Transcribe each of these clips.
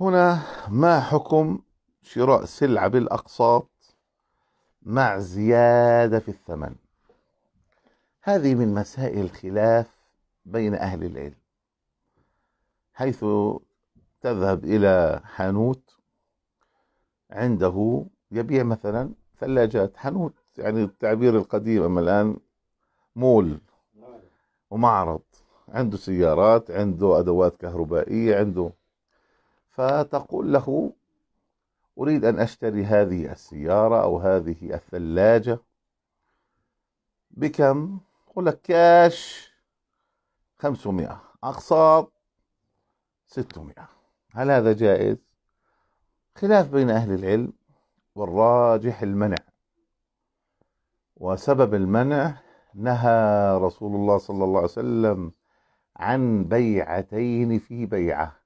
هنا ما حكم شراء سلعة بالأقساط مع زيادة في الثمن هذه من مسائل الخلاف بين أهل العلم حيث تذهب إلى حانوت عنده يبيع مثلا ثلاجات حانوت يعني التعبير القديم أما الآن مول ومعرض عنده سيارات عنده أدوات كهربائية عنده فتقول له أريد أن أشتري هذه السيارة أو هذه الثلاجة بكم؟ يقول لك كاش 500 أقساط 600 هل هذا جائز؟ خلاف بين أهل العلم والراجح المنع وسبب المنع نهى رسول الله صلى الله عليه وسلم عن بيعتين في بيعه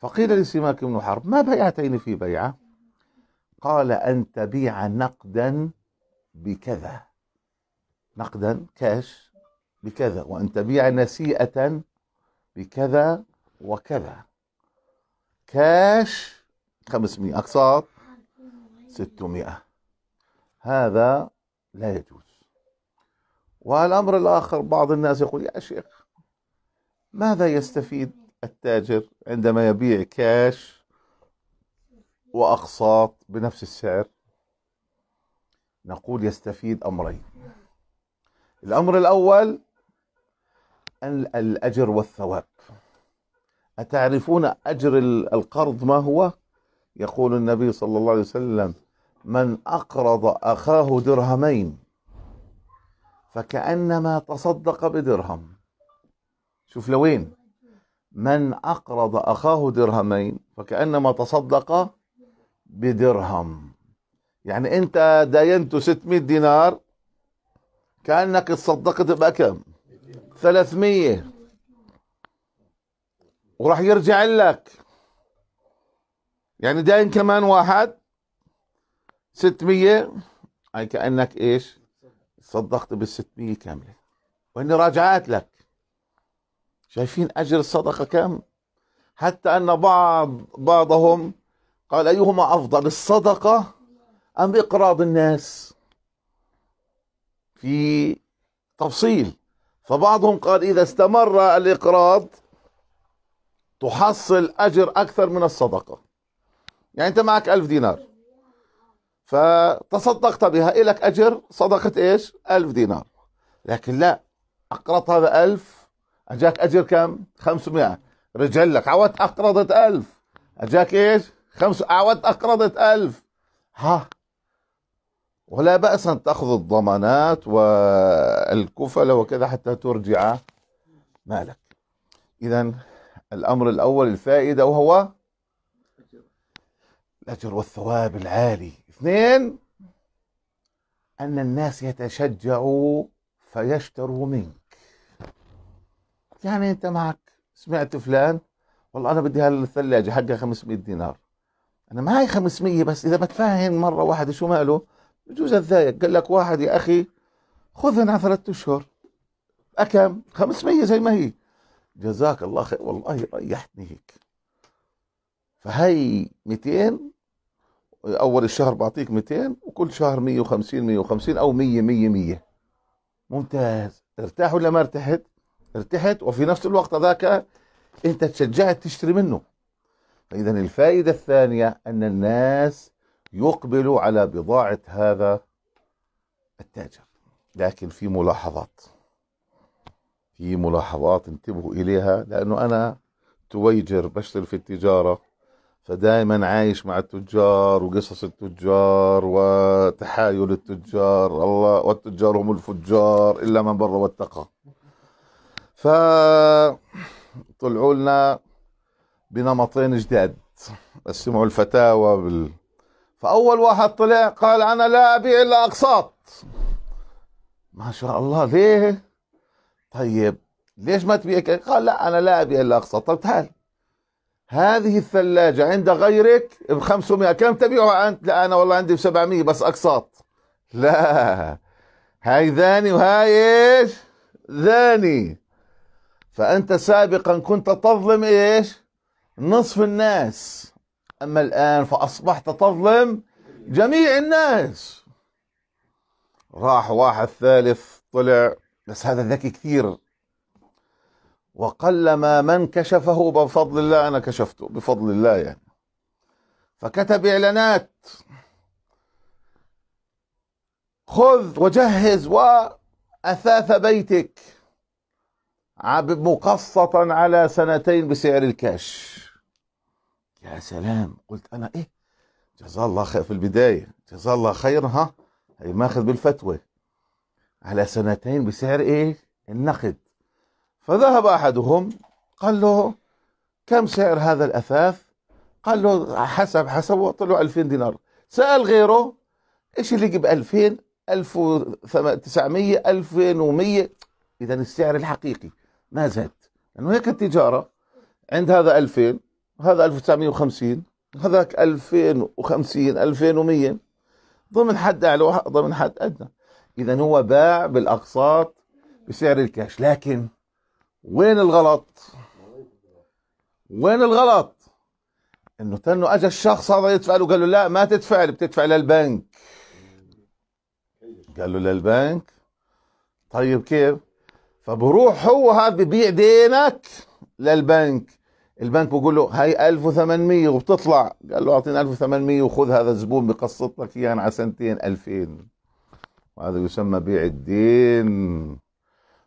فقيل لسماك بن حرب ما بيعتين في بيعة قال أن تبيع نقدا بكذا نقدا كاش بكذا وأن تبيع نسيئة بكذا وكذا كاش 500 أقساط 600 هذا لا يجوز والأمر الآخر بعض الناس يقول يا شيخ ماذا يستفيد التاجر عندما يبيع كاش وأقساط بنفس السعر نقول يستفيد أمرين الأمر الأول الأجر والثواب أتعرفون أجر القرض ما هو؟ يقول النبي صلى الله عليه وسلم من أقرض أخاه درهمين فكأنما تصدق بدرهم شوف لوين من أقرض أخاه درهمين فكأنما تصدق بدرهم يعني أنت داينته 600 دينار كأنك تصدقت بكم 300 وراح يرجع لك يعني داين كمان واحد 600 أي كأنك إيش صدقت بال 600 كاملة وإني راجعات لك شايفين أجر الصدقة كم حتى أن بعض بعضهم قال أيهما أفضل الصدقة أم إقراض الناس في تفصيل فبعضهم قال إذا استمر الإقراض تحصل أجر أكثر من الصدقة يعني أنت معك ألف دينار فتصدقت بها إلك أجر صدقة إيش ألف دينار لكن لا أقرضها بألف اجاك اجر كم 500 رجع لك عودت اقرضت 1000 اجاك ايش خمس عودت اقرضت 1000 ها ولا بأس أن تأخذ الضمانات والكفلة وكذا حتى ترجع مالك إذا الأمر الأول الفائدة وهو الأجر والثواب العالي اثنين أن الناس يتشجعوا فيشتروا منك يعني انت معك سمعت فلان والله انا بدي هالثلاجه حقها 500 دينار انا معي 500 بس اذا بتفهم مره واحد شو ماله بجوز اتضايق قال لك واحد يا اخي خذها على ثلاثة اشهر اكم أه 500 زي ما هي جزاك الله خير والله ريحتني هيك فهي 200 اول الشهر بعطيك 200 وكل شهر 150 150 او 100 100 100 ممتاز ارتاح ولا ما ارتحت ارتحت وفي نفس الوقت ذاك انت تشجعت تشتري منه فاذا الفائده الثانيه ان الناس يقبلوا على بضاعه هذا التاجر لكن في ملاحظات في ملاحظات انتبهوا اليها لانه انا تويجر بشتغل في التجاره فدائما عايش مع التجار وقصص التجار وتحايل التجار الله والتجار هم الفجار الا من بر واتقى فطلعوا لنا بنمطين جداد سمعوا الفتاوى بال... فأول واحد طلع قال أنا لا أبيع إلا أقساط ما شاء الله ليه طيب ليش ما تبيع قال لا أنا لا أبيع إلا أقساط طب تعال هذه الثلاجة عند غيرك ب 500 كم تبيعها أنت؟ لا أنا والله عندي ب 700 بس أقساط لا هاي ذاني وهاي إيش ذاني فأنت سابقا كنت تظلم إيش نصف الناس أما الآن فأصبحت تظلم جميع الناس راح واحد ثالث طلع بس هذا ذكي كثير وقلما من كشفه بفضل الله أنا كشفته بفضل الله يعني فكتب إعلانات خذ وجهز وأثاث بيتك مقسطا على سنتين بسعر الكاش يا سلام قلت انا ايه جزاه الله خير في البدايه جزاه الله خير ها هي ماخذ بالفتوى على سنتين بسعر ايه النقد فذهب احدهم قال له كم سعر هذا الاثاث قال له حسب حسب وقت له 2000 دينار سال غيره ايش اللي يجيب 2000 1900 2100 اذا السعر الحقيقي ما زاد لأنه هيك التجارة عند هذا 2000 وهذا 1950 هذاك 2050 2100 ضمن حد أعلى ضمن حد أدنى إذا هو باع بالأقساط بسعر الكاش لكن وين الغلط وين الغلط انه تنو اجى الشخص هذا يدفع له قال له لا ما تدفع لي بتدفع للبنك قال له للبنك طيب كيف فبروح هو ببيع دينك للبنك البنك بقول له هاي 1800 وبتطلع قال له اعطيني 1800 وخذ هذا الزبون بقسط لك يعني على سنتين 2000 وهذا يسمى بيع الدين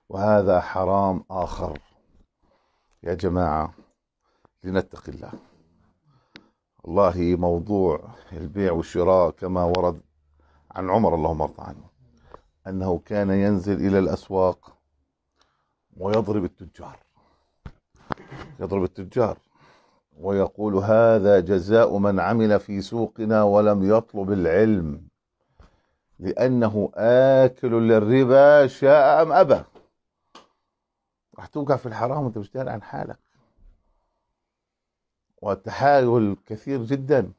وهذا حرام اخر يا جماعه لنتقي الله والله موضوع البيع والشراء كما ورد عن عمر اللهم ارضى عنه انه كان ينزل الى الاسواق ويضرب التجار يضرب التجار ويقول هذا جزاء من عمل في سوقنا ولم يطلب العلم لأنه آكل للربا شاء أم أبى راح توقع في الحرام وانت مش داري عن حالك والتحايل كثير جدا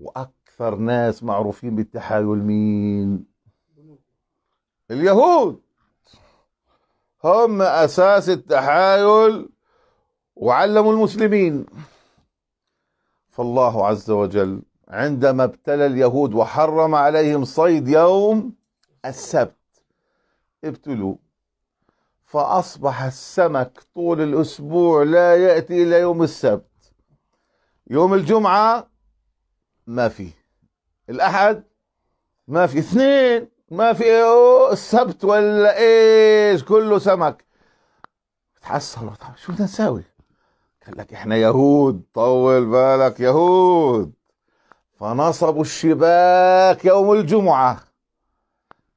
وأكثر ناس معروفين بالتحايل مين اليهود هم أساس التحايل وعلموا المسلمين فالله عز وجل عندما ابتلى اليهود وحرم عليهم صيد يوم السبت ابتلوا فأصبح السمك طول الأسبوع لا يأتي إلى يوم السبت يوم الجمعة ما في الأحد ما في اثنين ما في السبت ولا ايش كله سمك تحصل شو بدنا نساوي قال لك احنا يهود طول بالك يهود فنصبوا الشباك يوم الجمعة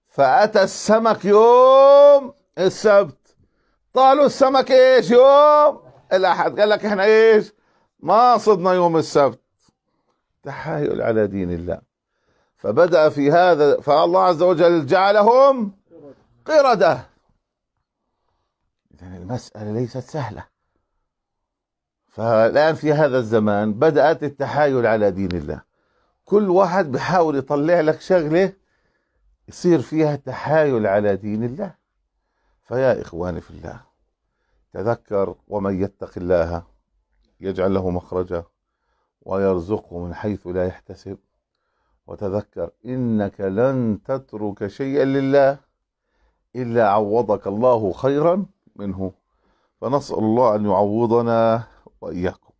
فأتى السمك يوم السبت طالوا السمك ايش يوم الأحد قال لك احنا ايش ما صدنا يوم السبت تحايل على دين الله فبدأ في هذا فالله عز وجل جعلهم قردة اذا المسألة ليست سهلة فالآن في هذا الزمان بدأت التحايل على دين الله كل واحد بحاول يطلع لك شغلة يصير فيها تحايل على دين الله فيا إخواني في الله تذكر ومن يتق الله يجعل له مخرجا ويرزقه من حيث لا يحتسب وتذكر إنك لن تترك شيئا لله إلا عوضك الله خيرا منه فنسأل الله أن يعوضنا وإياكم